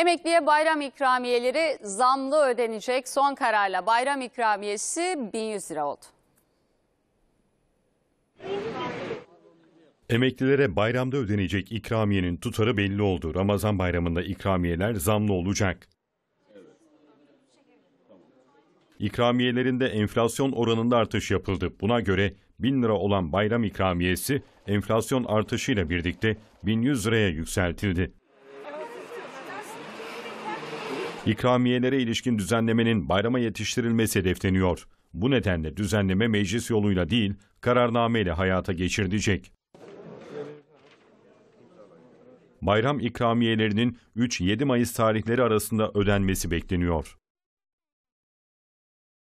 Emekliye bayram ikramiyeleri zamlı ödenecek. Son kararla bayram ikramiyesi 1100 lira oldu. Emeklilere bayramda ödenecek ikramiyenin tutarı belli oldu. Ramazan bayramında ikramiyeler zamlı olacak. İkramiyelerinde enflasyon oranında artış yapıldı. Buna göre 1000 lira olan bayram ikramiyesi enflasyon artışıyla birlikte 1100 liraya yükseltildi. İkramiyelere ilişkin düzenlemenin bayrama yetiştirilmesi hedefleniyor. Bu nedenle düzenleme meclis yoluyla değil, kararnameyle hayata geçirilecek. Bayram ikramiyelerinin 3-7 Mayıs tarihleri arasında ödenmesi bekleniyor.